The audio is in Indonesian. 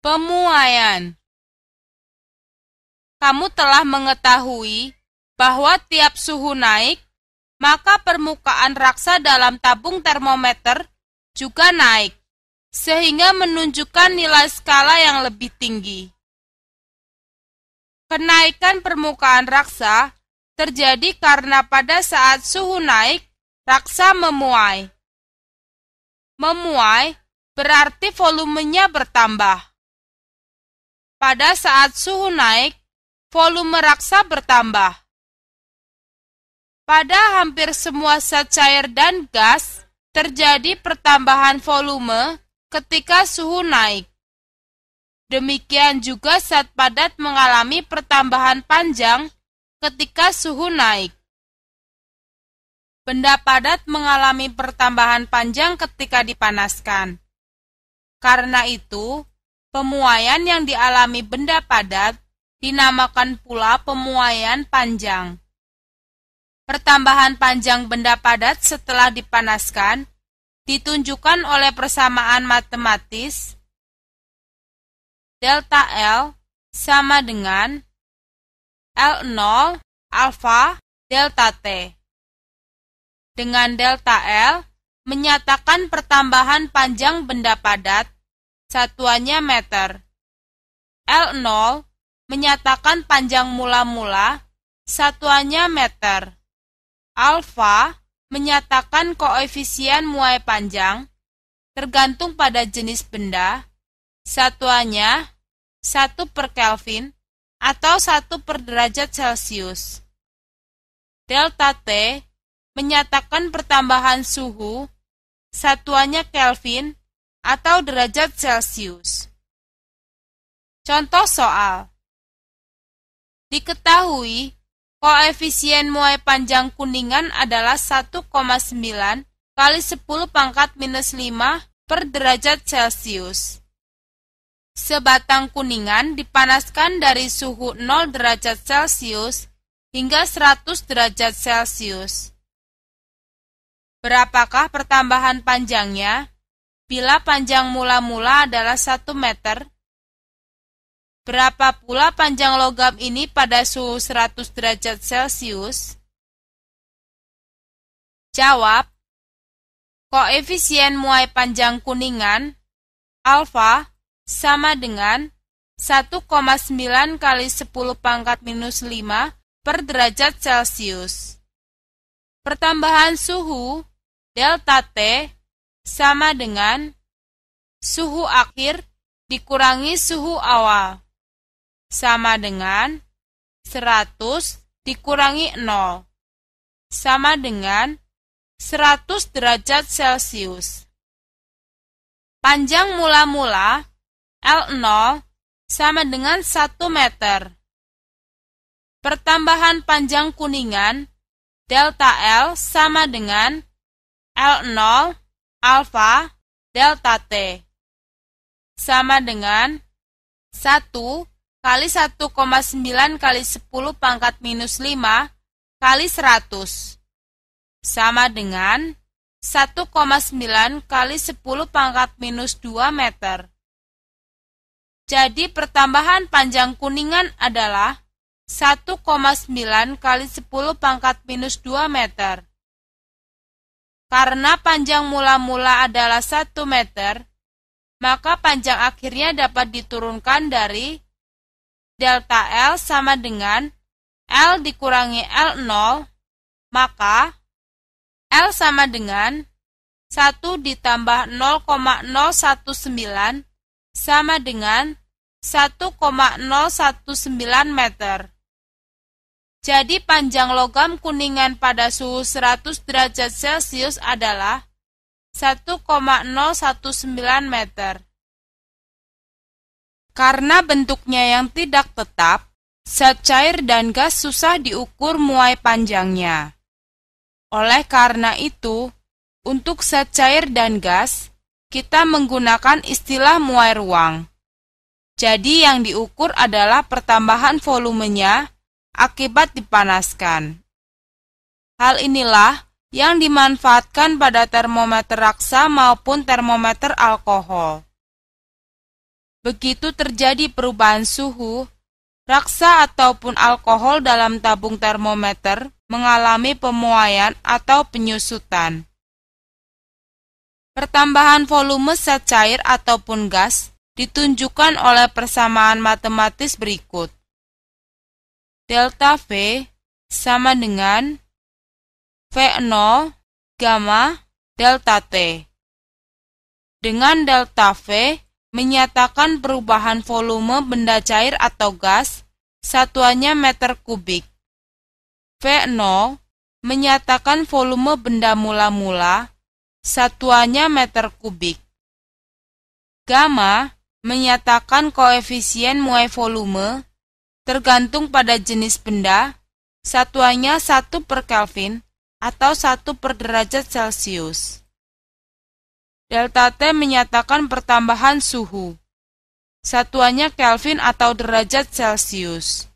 Pemuaian Kamu telah mengetahui bahwa tiap suhu naik, maka permukaan raksa dalam tabung termometer juga naik, sehingga menunjukkan nilai skala yang lebih tinggi. Kenaikan permukaan raksa terjadi karena pada saat suhu naik, raksa memuai. Memuai berarti volumenya bertambah. Pada saat suhu naik, volume raksa bertambah. Pada hampir semua zat cair dan gas, terjadi pertambahan volume ketika suhu naik. Demikian juga zat padat mengalami pertambahan panjang ketika suhu naik. Benda padat mengalami pertambahan panjang ketika dipanaskan. Karena itu, Pemuaian yang dialami benda padat dinamakan pula pemuaian panjang. Pertambahan panjang benda padat setelah dipanaskan ditunjukkan oleh persamaan matematis delta L sama dengan L0 alfa delta T. Dengan delta L menyatakan pertambahan panjang benda padat satuannya meter. L0 menyatakan panjang mula-mula, satuannya meter. Alfa menyatakan koefisien muai panjang, tergantung pada jenis benda, satuannya 1 per Kelvin atau 1 per derajat Celcius. Delta T menyatakan pertambahan suhu, satuannya Kelvin atau derajat Celcius. Contoh soal. Diketahui koefisien muai panjang kuningan adalah 1,9 kali 10 pangkat minus 5 per derajat Celcius. Sebatang kuningan dipanaskan dari suhu 0 derajat Celcius hingga 100 derajat Celcius. Berapakah pertambahan panjangnya? Bila panjang mula-mula adalah 1 meter, berapa pula panjang logam ini pada suhu 100 derajat Celcius? Jawab, koefisien muai panjang kuningan, alfa, sama dengan 1,9 kali 10 pangkat minus 5 per derajat Celcius. Pertambahan suhu, delta T, sama dengan suhu akhir dikurangi suhu awal sama dengan 100 dikurangi 0 sama dengan 100 derajat Celcius. Panjang mula-mula L0 sama dengan 1 meter. Pertambahan panjang kuningan delta L sama dengan L0 alfa delta T sama dengan 1 kali 1,9 kali 10 pangkat minus 5 kali 100 sama dengan 1,9 kali 10 pangkat minus 2 meter. Jadi pertambahan panjang kuningan adalah 1,9 kali 10 pangkat minus 2 meter. Karena panjang mula-mula adalah 1 meter, maka panjang akhirnya dapat diturunkan dari delta L sama dengan L dikurangi L0, maka L sama dengan 1 ditambah 0,019 sama dengan 1,019 meter. Jadi panjang logam kuningan pada suhu 100 derajat Celcius adalah 1,019 meter. Karena bentuknya yang tidak tetap, zat cair dan gas susah diukur muai panjangnya. Oleh karena itu, untuk zat cair dan gas, kita menggunakan istilah muai ruang. Jadi yang diukur adalah pertambahan volumenya akibat dipanaskan. Hal inilah yang dimanfaatkan pada termometer raksa maupun termometer alkohol. Begitu terjadi perubahan suhu, raksa ataupun alkohol dalam tabung termometer mengalami pemuaian atau penyusutan. Pertambahan volume zat cair ataupun gas ditunjukkan oleh persamaan matematis berikut delta V sama dengan V0 gamma delta T. Dengan delta V menyatakan perubahan volume benda cair atau gas satuannya meter kubik. V0 menyatakan volume benda mula-mula satuannya meter kubik. Gamma menyatakan koefisien muai volume tergantung pada jenis benda, satuannya 1 per Kelvin atau 1 per derajat Celcius. Delta T menyatakan pertambahan suhu. Satuannya Kelvin atau derajat Celcius.